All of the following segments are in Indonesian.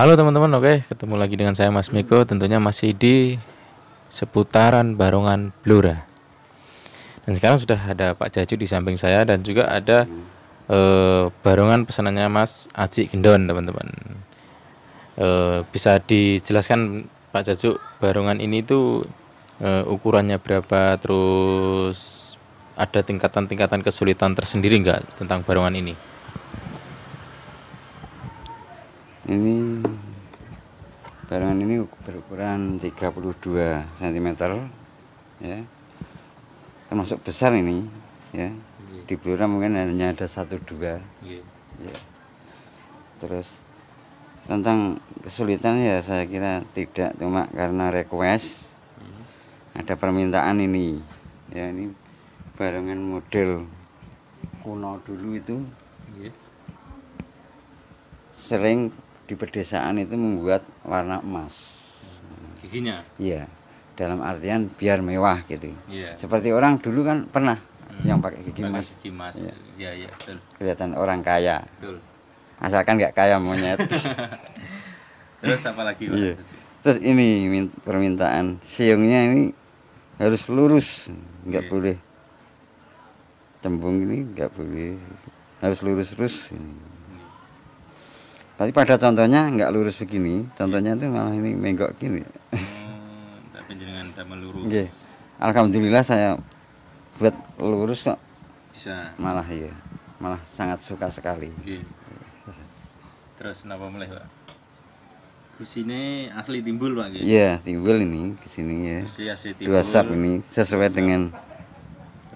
Halo teman-teman, oke ketemu lagi dengan saya Mas Miko tentunya masih di seputaran Barongan Blora. Dan sekarang sudah ada Pak Jaju di samping saya dan juga ada eh, barongan pesanannya Mas Aji Gendon teman-teman. Eh, bisa dijelaskan Pak Jaju barongan ini tuh eh, ukurannya berapa terus ada tingkatan-tingkatan kesulitan tersendiri nggak tentang barongan ini? ini hmm, Barangan ini berukuran 32 cm ya. Termasuk besar ini ya. Iya. Di Blora mungkin hanya ada satu dua. Ya. Terus tentang kesulitan ya saya kira tidak cuma karena request hmm. ada permintaan ini ya ini barengan model kuno dulu itu yeah. sering di pedesaan itu membuat warna emas giginya iya dalam artian biar mewah gitu yeah. seperti orang dulu kan pernah hmm. yang pakai gigi emas ya. ya ya kelihatan orang kaya betul asalkan nggak kaya monyet terus apa lagi iya. terus ini permintaan siungnya ini harus lurus nggak yeah. boleh cembung ini nggak boleh harus lurus lurus ini tapi pada contohnya nggak lurus begini, contohnya itu malah ini menggok gini. Tidak hmm, tapi jangan melurus. Okay. Alhamdulillah saya buat lurus kok. Bisa. Malah ya, malah sangat suka sekali. Okay. Terus kenapa mulai pak? Kusine asli timbul pak? Gitu. Iya yeah, timbul ini kesini ya. Dua sap ini sesuai dengan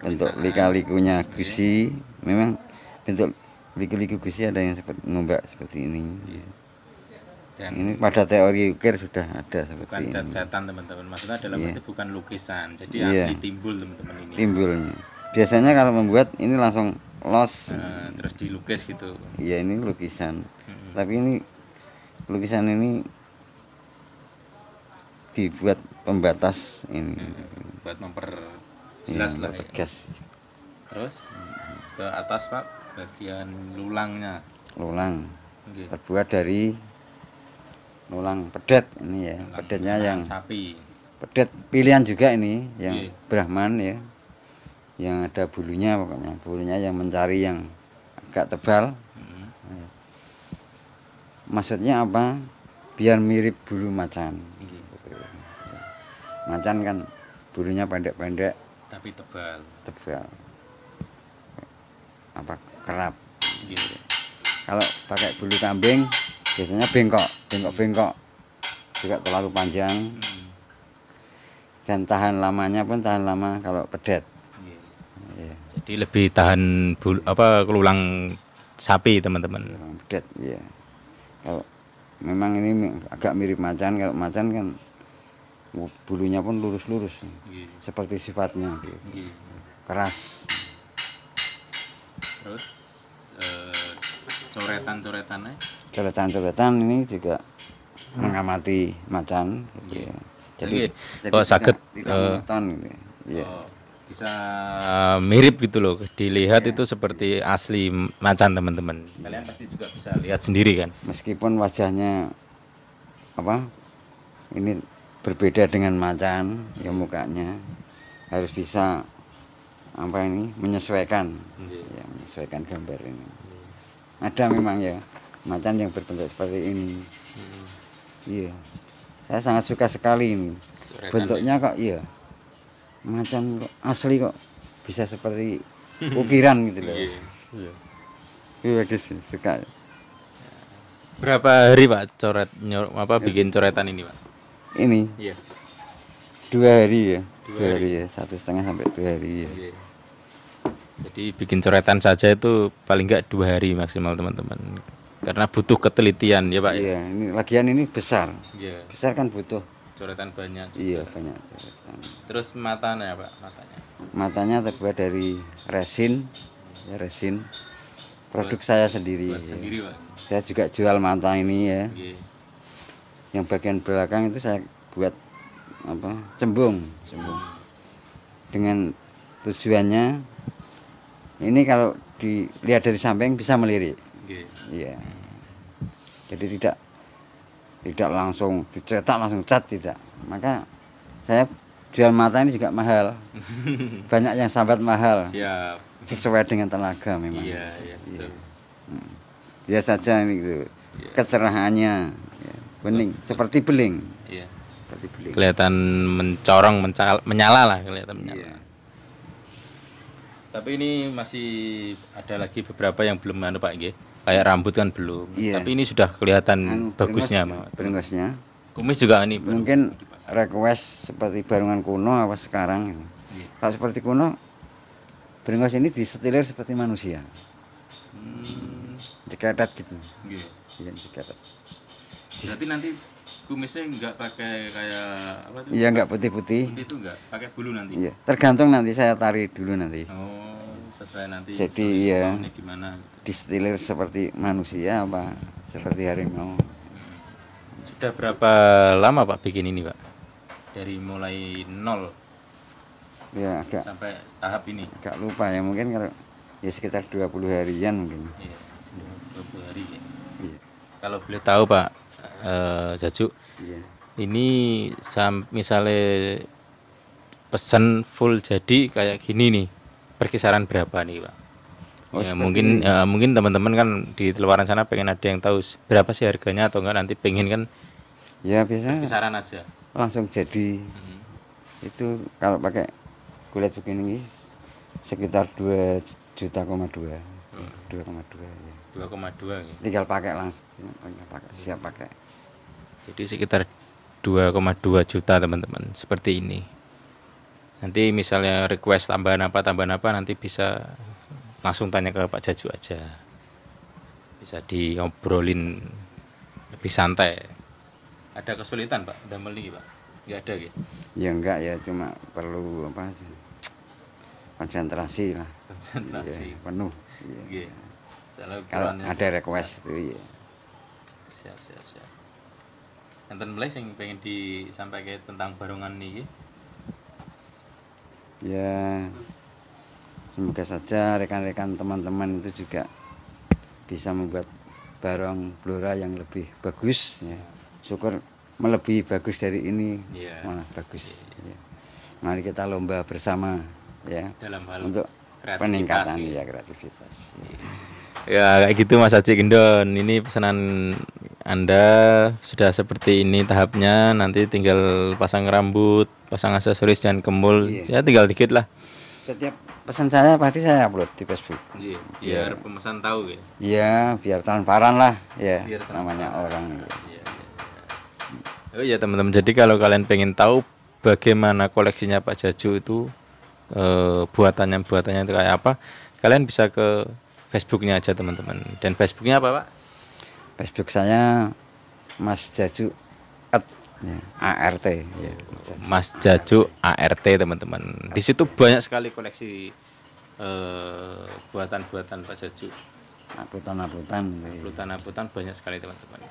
bentuk lika-likunya gusi memang bentuk liku-liku gusi ada yang seperti ngombak seperti ini iya. dan ini pada teori ukir sudah ada seperti bukan ini bukan cacatan teman-teman maksudnya dalam yeah. bentuk bukan lukisan jadi yeah. asli timbul teman-teman ini timbulnya biasanya kalau membuat ini langsung los nah, terus dilukis gitu iya ini lukisan mm-hmm. tapi ini lukisan ini dibuat pembatas ini mm-hmm. buat memperjelas ya, lah ya. terus ke atas pak bagian lulangnya lulang okay. terbuat dari lulang pedet ini ya lulang, pedetnya yang sapi pedet pilihan juga ini yang okay. Brahman ya yang ada bulunya pokoknya bulunya yang mencari yang agak tebal hmm. Iya. maksudnya apa biar mirip bulu macan okay. macan kan bulunya pendek-pendek tapi tebal tebal apa kerap gitu. kalau pakai bulu kambing biasanya bengkok bengkok bengkok juga terlalu panjang dan tahan lamanya pun tahan lama kalau pedet yeah. jadi lebih tahan bulu apa kelulang sapi teman-teman pedet ya yeah. kalau memang ini agak mirip macan kalau macan kan bulunya pun lurus-lurus iya. seperti sifatnya gitu. yeah. keras terus coretan eh, coretan-coretannya coretan-coretan ini juga hmm. mengamati macan gitu yeah. ya. Iya. jadi, okay. Iya. jadi oh, sakit uh, gitu yeah. Iya. oh, bisa uh, mirip gitu loh dilihat yeah. itu seperti yeah. asli macan teman-teman kalian pasti juga bisa lihat sendiri kan meskipun wajahnya apa ini berbeda dengan macan ya mukanya harus bisa apa ini menyesuaikan ya, menyesuaikan gambar ini iya. ada memang ya macan yang berbentuk seperti ini hmm. iya saya sangat suka sekali ini bentuknya ya? kok iya macan kok asli kok bisa seperti ukiran gitu loh iya iya, iya bagus suka berapa hari pak coret nyor, apa ya. bikin coretan ini pak ini iya dua hari ya dua, hari. hari ya satu setengah sampai dua hari ya yeah. Jadi bikin coretan saja itu paling nggak dua hari maksimal teman-teman. Karena butuh ketelitian ya Pak. Ya? Iya, ini lagian ini besar. Iya. Besar kan butuh coretan banyak. Juga. Iya banyak. Coretan. Terus matanya Pak, matanya. Matanya terbuat dari resin, ya resin. Produk buat, saya sendiri. Buat ya. sendiri Pak. Saya juga jual mata ini ya. Iya. Yang bagian belakang itu saya buat apa? Cembung, cembung. Dengan tujuannya ini kalau dilihat dari samping bisa melirik. Iya. Yeah. Jadi tidak tidak langsung dicetak langsung cat tidak. Maka saya jual mata ini juga mahal. Banyak yang sahabat mahal. Siap. Sesuai dengan tenaga memang. Iya, iya, iya. Betul. Hmm. Dia saja ini gitu. yeah. Kecerahannya iya. bening betul, seperti beling. Iya. Seperti beling. Kelihatan mencorong, mencala, menyala lah kelihatan menyala. yeah. Tapi ini masih ada lagi beberapa yang belum anu Pak nggih. Kayak rambut kan belum. Iya. Tapi ini sudah kelihatan anu, bagusnya, bagusnya. Kumis juga ini mungkin request seperti barungan kuno apa sekarang. Iya. Kalau seperti kuno beringas ini disetilir seperti manusia. Hmm. Diketet gitu. Iya. Iya, diketet. Berarti nanti kumisnya enggak pakai kayak apa itu? Iya nggak putih-putih. Putih itu nggak pakai bulu nanti. Iya tergantung nanti saya tarik dulu nanti. Oh sesuai nanti. Jadi iya. Gimana? Gitu. Distilir seperti manusia apa seperti harimau. Sudah berapa lama Pak bikin ini Pak? Dari mulai nol. Ya agak. Sampai tahap ini. Enggak lupa ya mungkin kalau ya sekitar 20 harian mungkin. Iya 20 hari. Ya. Iya. Kalau boleh tahu Pak, uh, Jajuk. yeah. Ini sam misalnya pesan full jadi kayak gini nih. Perkisaran berapa nih, Pak? Oh, ya, mungkin eh, mungkin teman-teman kan di luaran sana pengen ada yang tahu berapa sih harganya atau enggak nanti pengen kan ya biasanya Perkisaran aja langsung jadi hmm. itu kalau pakai kulit begini sekitar dua juta koma dua hmm. dua koma dua ya dua koma dua ya. tinggal pakai langsung tinggal pakai siap pakai jadi sekitar 2,2 juta teman-teman seperti ini. Nanti misalnya request tambahan apa tambahan apa nanti bisa langsung tanya ke Pak Jaju aja. Bisa diobrolin lebih santai. Ada kesulitan Pak Dameli Pak? Enggak ada gitu. Ya enggak ya cuma perlu apa sih? konsentrasi lah. Konsentrasi ya, penuh. Ya. Kalau ada request siap. itu ya. Siap siap siap enten mulai sing pengen disampaikan tentang barongan ini ya semoga saja rekan-rekan teman-teman itu juga bisa membuat barong blora yang lebih bagus ya. syukur melebihi bagus dari ini ya. malah bagus ya. mari kita lomba bersama ya dalam hal untuk peningkatan iya. ya kreativitas ya ya kayak gitu Mas Haji Gendon ini pesanan Anda sudah seperti ini tahapnya nanti tinggal pasang rambut pasang aksesoris dan kembul iya. ya tinggal dikit lah setiap pesan saya pasti saya upload di Facebook iya biar ya. pemesan tahu ya iya biar transparan lah ya biar transparan. namanya orang ya. Iya, iya. oh ya teman-teman jadi kalau kalian pengen tahu bagaimana koleksinya Pak Jaju itu eh, buatannya buatannya itu kayak apa kalian bisa ke Facebooknya aja teman-teman. Dan Facebooknya apa pak? Facebook saya Mas Jaju at ya, ART. Ya, Mas Jaju ART teman-teman. Di situ banyak sekali koleksi buatan eh, buatan-buatan Pak Jaju. abutan-abutan abutan-abutan ya. banyak sekali teman-teman.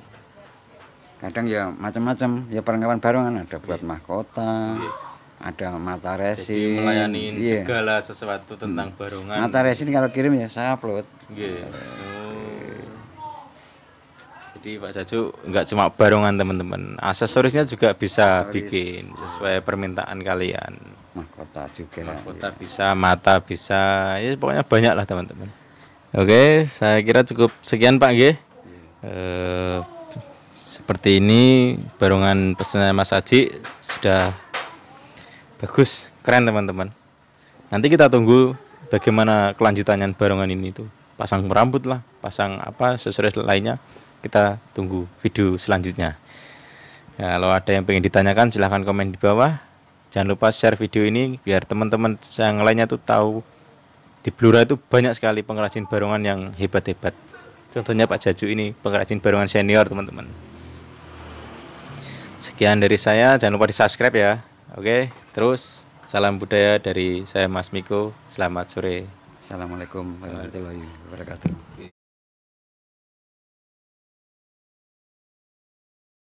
Kadang ya macam-macam ya perlengkapan baru kan ada buat iya. mahkota. Ya ada mata resin jadi melayani yeah. segala sesuatu tentang hmm. barongan mata resin kalau kirim ya saya upload yeah. Oh. jadi Pak Jaju nggak cuma barongan teman-teman aksesorisnya juga bisa Aksesoris. bikin sesuai permintaan kalian mahkota juga mahkota ya. bisa mata bisa ya pokoknya banyak lah teman-teman oke saya kira cukup sekian Pak G yeah. E, seperti ini barongan pesanan Mas Aji sudah bagus keren teman-teman nanti kita tunggu bagaimana kelanjutannya barongan ini tuh pasang rambut lah pasang apa sesuai lainnya kita tunggu video selanjutnya ya, kalau ada yang ingin ditanyakan silahkan komen di bawah jangan lupa share video ini biar teman-teman yang lainnya tuh tahu di Blora itu banyak sekali pengrajin barongan yang hebat-hebat contohnya Pak Jaju ini pengrajin barongan senior teman-teman sekian dari saya jangan lupa di subscribe ya oke okay? Terus salam budaya dari saya Mas Miko. Selamat sore. Assalamualaikum warahmatullahi wabarakatuh.